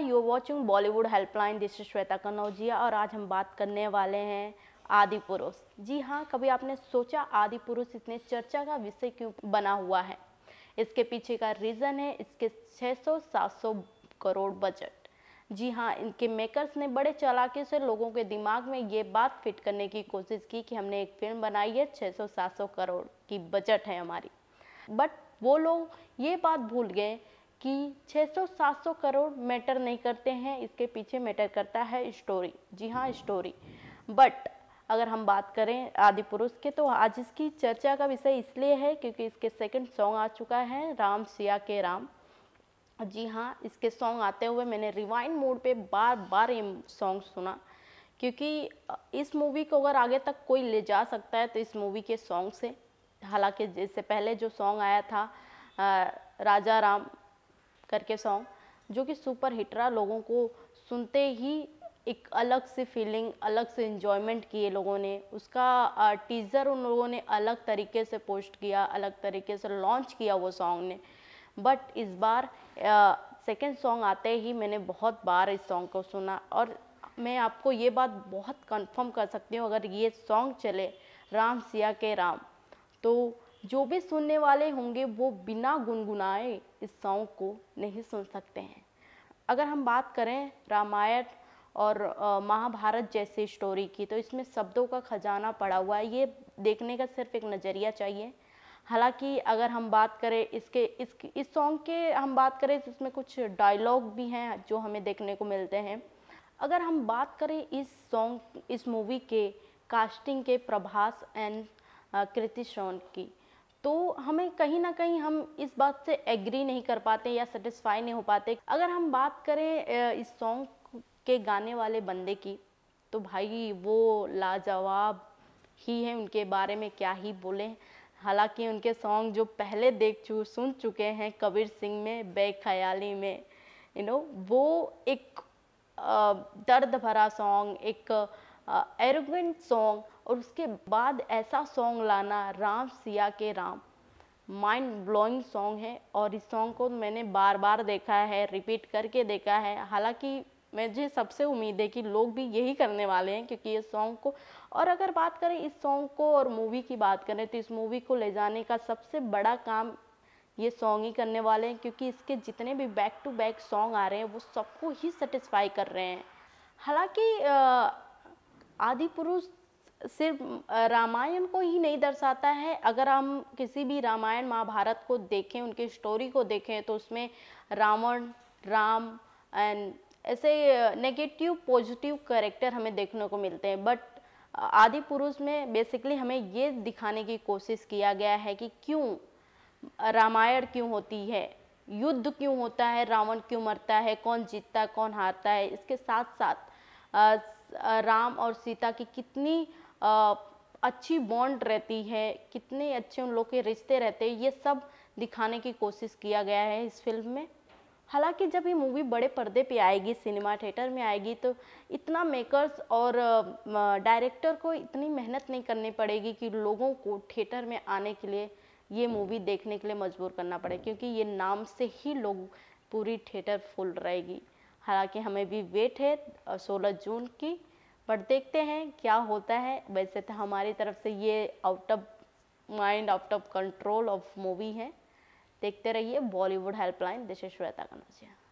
you are watching Bollywood Helpline. This Shweta Shweta Kanaujiya और आज हम बात करने वाले हैं आदि पुरुष जी हाँ कभी आपने सोचा आदि पुरुष इतने चर्चा का विषय क्यों बना हुआ है इसके पीछे का रीज़न है इसके 600-700 करोड़ बजट जी हाँ इनके मेकर्स ने बड़े चालाकी से लोगों के दिमाग में ये बात फिट करने की कोशिश की कि हमने एक फिल्म बनाई है छः सौ करोड़ की बजट है हमारी बट वो लोग ये बात भूल गए कि 600-700 करोड़ मैटर नहीं करते हैं इसके पीछे मैटर करता है स्टोरी जी हाँ स्टोरी बट अगर हम बात करें आदि पुरुष के तो आज इसकी चर्चा का विषय इसलिए है क्योंकि इसके सेकंड सॉन्ग आ चुका है राम सिया के राम जी हाँ इसके सॉन्ग आते हुए मैंने रिवाइंड मोड पे बार बार ये सॉन्ग सुना क्योंकि इस मूवी को अगर आगे तक कोई ले जा सकता है तो इस मूवी के सॉन्ग से हालांकि इससे पहले जो सॉन्ग आया था आ, राजा राम करके सॉन्ग जो कि सुपर हिट रहा लोगों को सुनते ही एक अलग से फीलिंग अलग से इन्जॉयमेंट किए लोगों ने उसका टीज़र उन लोगों ने अलग तरीके से पोस्ट किया अलग तरीके से लॉन्च किया वो सॉन्ग ने बट इस बार सेकेंड सॉन्ग आते ही मैंने बहुत बार इस सॉन्ग को सुना और मैं आपको ये बात बहुत कंफर्म कर सकती हूँ अगर ये सॉन्ग चले राम सिया के राम तो जो भी सुनने वाले होंगे वो बिना गुनगुनाए इस सॉन्ग को नहीं सुन सकते हैं अगर हम बात करें रामायण और महाभारत जैसे स्टोरी की तो इसमें शब्दों का खजाना पड़ा हुआ है ये देखने का सिर्फ एक नज़रिया चाहिए हालांकि अगर हम बात करें इसके इस इस सॉन्ग के हम बात करें तो इसमें कुछ डायलॉग भी हैं जो हमें देखने को मिलते हैं अगर हम बात करें इस सॉन्ग इस मूवी के कास्टिंग के प्रभास एंड कृति श्रवण की तो हमें कहीं ना कहीं हम इस बात से एग्री नहीं कर पाते या सेटिस्फाई नहीं हो पाते अगर हम बात करें इस सॉन्ग के गाने वाले बंदे की तो भाई वो लाजवाब ही हैं उनके बारे में क्या ही बोलें हालांकि उनके सॉन्ग जो पहले देख चु सुन चुके हैं कबीर सिंह में बेख्याली में यू नो वो एक दर्द भरा सॉन्ग एक एरोगेंट सॉन्ग और उसके बाद ऐसा सॉन्ग लाना राम सिया के राम माइंड ब्लोइंग सॉन्ग है और इस सॉन्ग को मैंने बार बार देखा है रिपीट करके देखा है हालांकि मुझे सबसे उम्मीद है कि लोग भी यही करने वाले हैं क्योंकि ये सॉन्ग को और अगर बात करें इस सॉन्ग को और मूवी की बात करें तो इस मूवी को ले जाने का सबसे बड़ा काम ये सॉन्ग ही करने वाले हैं क्योंकि इसके जितने भी बैक टू बैक सॉन्ग आ रहे हैं वो सबको ही सेटिस्फाई कर रहे हैं हालांकि आदि पुरुष सिर्फ रामायण को ही नहीं दर्शाता है अगर हम किसी भी रामायण महाभारत को देखें उनकी स्टोरी को देखें तो उसमें रावण राम एंड ऐसे नेगेटिव पॉजिटिव करेक्टर हमें देखने को मिलते हैं बट आदि पुरुष में बेसिकली हमें ये दिखाने की कोशिश किया गया है कि क्यों रामायण क्यों होती है युद्ध क्यों होता है रावण क्यों मरता है कौन जीतता है कौन हारता है इसके साथ साथ राम और सीता की कितनी अच्छी बॉन्ड रहती है कितने अच्छे उन लोग के रिश्ते रहते हैं ये सब दिखाने की कोशिश किया गया है इस फिल्म में हालांकि जब ये मूवी बड़े पर्दे पे आएगी सिनेमा थिएटर में आएगी तो इतना मेकर्स और डायरेक्टर को इतनी मेहनत नहीं करनी पड़ेगी कि लोगों को थिएटर में आने के लिए ये मूवी देखने के लिए मजबूर करना पड़े क्योंकि ये नाम से ही लोग पूरी थिएटर फुल रहेगी हालांकि हमें भी वेट है सोलह जून की बट देखते हैं क्या होता है वैसे तो हमारी तरफ से ये out of mind out of control of movie है देखते रहिए Bollywood helpline this is Shweta Kanaujia